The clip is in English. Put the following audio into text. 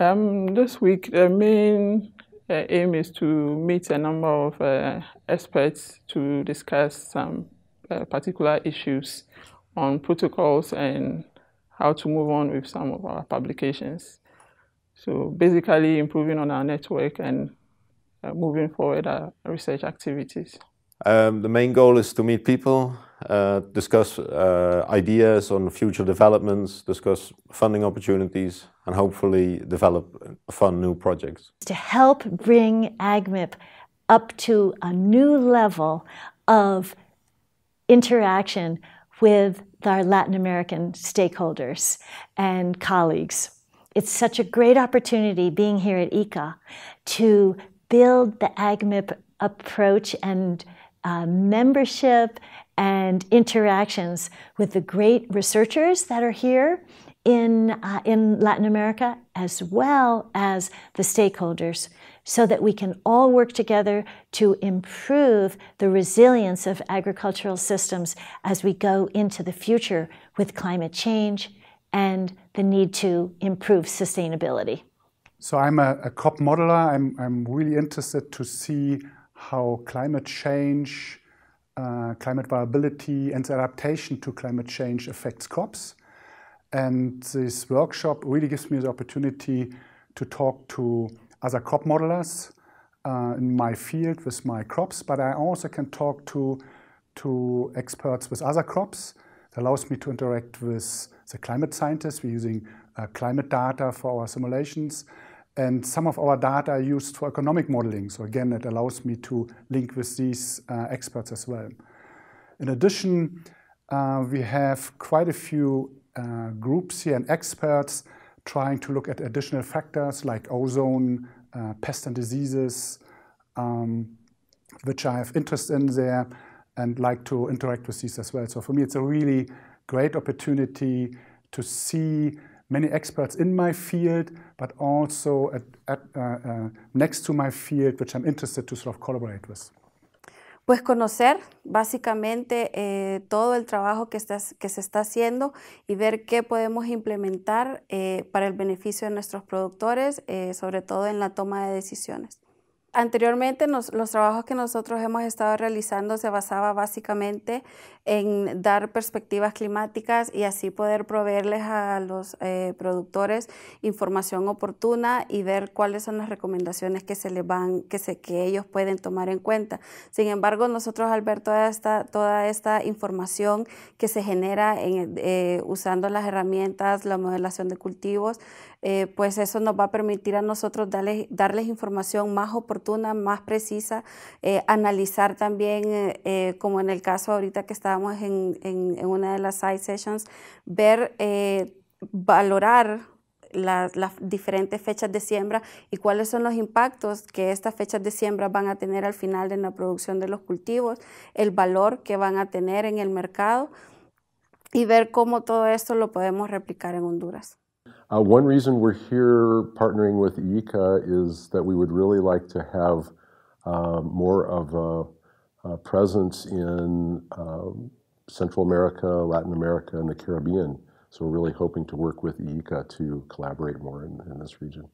Um, this week, the main uh, aim is to meet a number of uh, experts to discuss some uh, particular issues on protocols and how to move on with some of our publications. So basically improving on our network and uh, moving forward our research activities. Um, the main goal is to meet people, uh, discuss uh, ideas on future developments, discuss funding opportunities, and hopefully develop uh, fun new projects. To help bring AGMIP up to a new level of interaction with our Latin American stakeholders and colleagues. It's such a great opportunity being here at ICA to build the AGMIP approach and uh, membership and interactions with the great researchers that are here in, uh, in Latin America, as well as the stakeholders, so that we can all work together to improve the resilience of agricultural systems as we go into the future with climate change and the need to improve sustainability. So I'm a, a COP modeler. I'm, I'm really interested to see how climate change, uh, climate viability, and adaptation to climate change affects crops. And this workshop really gives me the opportunity to talk to other crop modelers uh, in my field with my crops, but I also can talk to, to experts with other crops. It allows me to interact with the climate scientists. We're using uh, climate data for our simulations and some of our data are used for economic modeling. So again, it allows me to link with these uh, experts as well. In addition, uh, we have quite a few uh, groups here and experts trying to look at additional factors like ozone, uh, pests and diseases, um, which I have interest in there and like to interact with these as well. So for me, it's a really great opportunity to see many experts in my field, but also at, at, uh, uh, next to my field, which I'm interested to collaborate with. Pues conocer básicamente eh, todo el trabajo que, estás, que, se está haciendo y ver qué podemos implementar eh, para el beneficio de nuestros productores, eh, sobre todo en la toma de decisiones. Anteriormente, los trabajos que nosotros hemos estado realizando se basaba básicamente en dar perspectivas climáticas y así poder proveerles a los eh, productores información oportuna y ver cuáles son las recomendaciones que se les van, que, se, que ellos pueden tomar en cuenta. Sin embargo, nosotros al ver toda esta, toda esta información que se genera eh, usando las herramientas, la modelación de cultivos, eh, pues eso nos va a permitir a nosotros darles, darles información más oportuna más precisa, eh, analizar también, eh, como en el caso ahorita que estábamos en, una de las side sessions, ver, eh, valorar las, las, diferentes fechas de siembra y cuáles son los impactos que estas fechas de siembra van a tener al final en la producción de los cultivos, el valor que van a tener en el mercado y ver cómo todo esto lo podemos replicar en Honduras. Uh, one reason we're here partnering with IICA is that we would really like to have uh, more of a, a presence in uh, Central America, Latin America, and the Caribbean. So we're really hoping to work with IICA to collaborate more in, in this region.